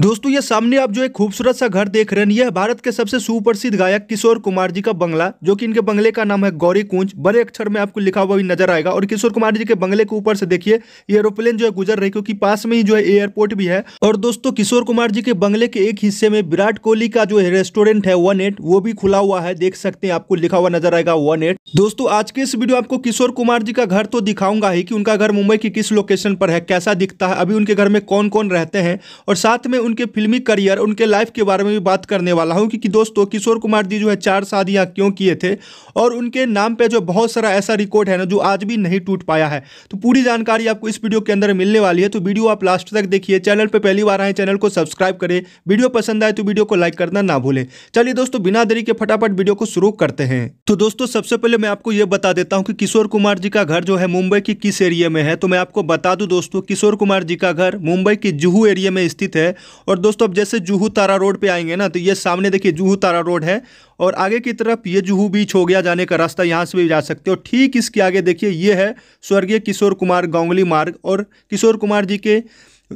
दोस्तों ये सामने आप जो एक खूबसूरत सा घर देख रहे हैं यह भारत के सबसे सुप्रसिद्ध गायक किशोर कुमार जी का बंगला जो कि इनके बंगले का नाम है गौरी कुंज बड़े अक्षर में आपको लिखा हुआ भी नजर आएगा और किशोर कुमार जी के बंगले के ऊपर से देखिए एरोप्लेन जो है गुजर रही क्योंकि पास में ही जो है एयरपोर्ट भी है और दोस्तों किशोर कुमार जी के बंगले के एक हिस्से में विराट कोहली का जो रेस्टोरेंट है वन एट वो भी खुला हुआ है देख सकते हैं आपको लिखा हुआ नजर आएगा वन एट दोस्तों आज के इस वीडियो आपको किशोर कुमार जी का घर तो दिखाऊंगा ही की उनका घर मुंबई की किस लोकेशन पर है कैसा दिखता है अभी उनके घर में कौन कौन रहते हैं और साथ में उनके फिल्मी करियर उनके लाइफ के बारे में भी बात करने वाला हूँ क्योंकि दोस्तों किशोर कुमार जी जो है चार शादियाँ क्यों किए थे और उनके नाम पर जो बहुत सारा ऐसा रिकॉर्ड है ना जो आज भी नहीं टूट पाया है तो पूरी जानकारी आपको इस वीडियो के अंदर मिलने वाली है तो वीडियो आप लास्ट तक देखिए चैनल पर पहली बार आए चैनल को सब्सक्राइब करें वीडियो पसंद आए तो वीडियो को लाइक करना ना भूलें चलिए दोस्तों बिना देरी के फटाफट वीडियो को शुरू करते हैं तो दोस्तों सबसे पहले मैं आपको ये बता देता हूँ कि किशोर कुमार जी का घर जो है मुंबई के किस एरिया में है तो मैं आपको बता दूँ दोस्तों किशोर कुमार जी का घर मुंबई के जुहू एरिया में स्थित है और दोस्तों अब जैसे जूहू तारा रोड पे आएंगे ना तो ये सामने देखिए जूहू तारा रोड है और आगे की तरफ ये जूहू बीच हो गया जाने का रास्ता यहाँ से भी जा सकते हो ठीक इसके आगे देखिए ये है स्वर्गीय किशोर कुमार गांगली मार्ग और किशोर कुमार जी के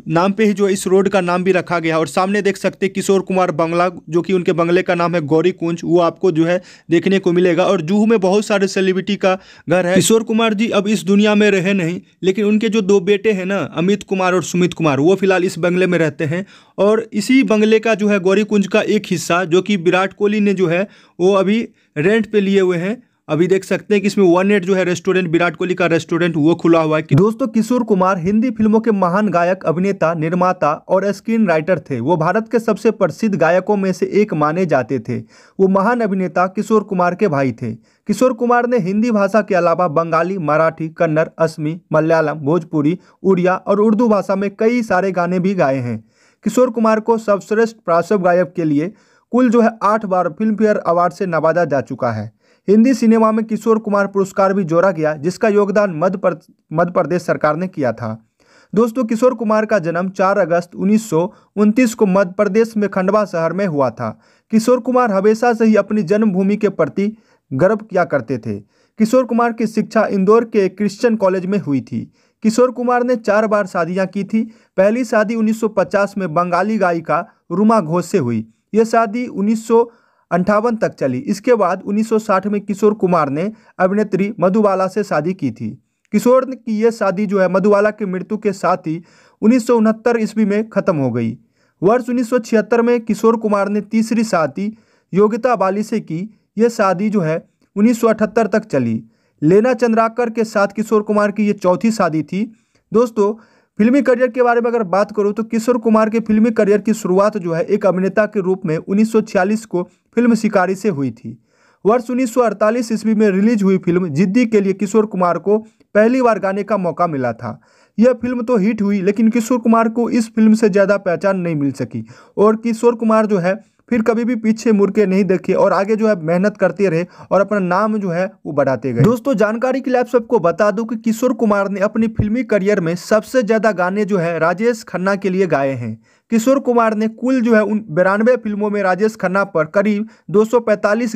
नाम पे ही जो इस रोड का नाम भी रखा गया और सामने देख सकते किशोर कुमार बंगला जो कि उनके बंगले का नाम है गौरी कुंज वो आपको जो है देखने को मिलेगा और जूहू में बहुत सारे सेलिब्रिटी का घर है किशोर कुमार जी अब इस दुनिया में रहे नहीं लेकिन उनके जो दो बेटे हैं ना अमित कुमार और सुमित कुमार वो फिलहाल इस बंगले में रहते हैं और इसी बंगले का जो है गौरी कुंज का एक हिस्सा जो कि विराट कोहली ने जो है वो अभी रेंट पर लिए हुए हैं अभी देख सकते हैं कि इसमें वन एट जो है रेस्टोरेंट विराट कोहली का रेस्टोरेंट वो खुला हुआ है कि दोस्तों किशोर कुमार हिंदी फिल्मों के महान गायक अभिनेता निर्माता और स्क्रीन राइटर थे वो भारत के सबसे प्रसिद्ध गायकों में से एक माने जाते थे वो महान अभिनेता किशोर कुमार के भाई थे किशोर कुमार ने हिंदी भाषा के अलावा बंगाली मराठी कन्नड़ असमी मलयालम भोजपुरी उड़िया और उर्दू भाषा में कई सारे गाने भी गाए हैं किशोर कुमार को सर्वश्रेष्ठ पार्श्व गायक के लिए कुल जो है आठ बार फिल्म फेयर अवार्ड से नवाजा जा चुका है हिंदी सिनेमा में किशोर कुमार पुरस्कार भी जोड़ा गया जिसका योगदान मध्य पर, मध्य प्रदेश सरकार ने किया था दोस्तों किशोर कुमार का जन्म 4 अगस्त उन्नीस को मध्य प्रदेश में खंडवा शहर में हुआ था किशोर कुमार हमेशा से ही अपनी जन्मभूमि के प्रति गर्व किया करते थे किशोर कुमार की शिक्षा इंदौर के क्रिश्चियन कॉलेज में हुई थी किशोर कुमार ने चार बार शादियां की थी पहली शादी 1950 में बंगाली गायिका रुमा घोष से हुई यह शादी 19 अंठावन तक चली इसके बाद 1960 में किशोर कुमार ने अभिनेत्री मधुबाला से शादी की थी किशोर की यह शादी जो है मधुबाला की मृत्यु के साथ ही उन्नीस ईस्वी में खत्म हो गई वर्ष उन्नीस में किशोर कुमार ने तीसरी शादी योगिता बाली से की यह शादी जो है उन्नीस तक चली लेना चंद्राकर के साथ किशोर कुमार की यह चौथी शादी थी दोस्तों फिल्मी करियर के बारे में अगर बात करूँ तो किशोर कुमार के फिल्मी करियर की शुरुआत जो है एक अभिनेता के रूप में 1946 को फिल्म शिकारी से हुई थी वर्ष 1948 ईस्वी में रिलीज हुई फिल्म जिद्दी के लिए किशोर कुमार को पहली बार गाने का मौका मिला था यह फिल्म तो हिट हुई लेकिन किशोर कुमार को इस फिल्म से ज़्यादा पहचान नहीं मिल सकी और किशोर कुमार जो है फिर कभी भी पीछे मुड़के नहीं देखे और आगे जो है मेहनत करते रहे और अपना नाम जो है वो बढ़ाते गए दोस्तों जानकारी के लिए आप सबको बता दूं कि किशोर कुमार ने अपनी फिल्मी करियर में सबसे ज़्यादा गाने जो है राजेश खन्ना के लिए गाए हैं किशोर कुमार ने कुल जो है उन बिरानवे फिल्मों में राजेश खन्ना पर करीब दो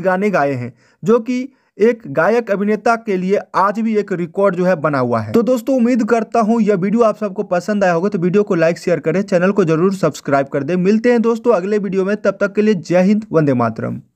गाने गाए हैं जो कि एक गायक अभिनेता के लिए आज भी एक रिकॉर्ड जो है बना हुआ है तो दोस्तों उम्मीद करता हूँ यह वीडियो आप सबको पसंद आया होगा तो वीडियो को लाइक शेयर करें चैनल को जरूर सब्सक्राइब कर दे मिलते हैं दोस्तों अगले वीडियो में तब तक के लिए जय हिंद वंदे मातरम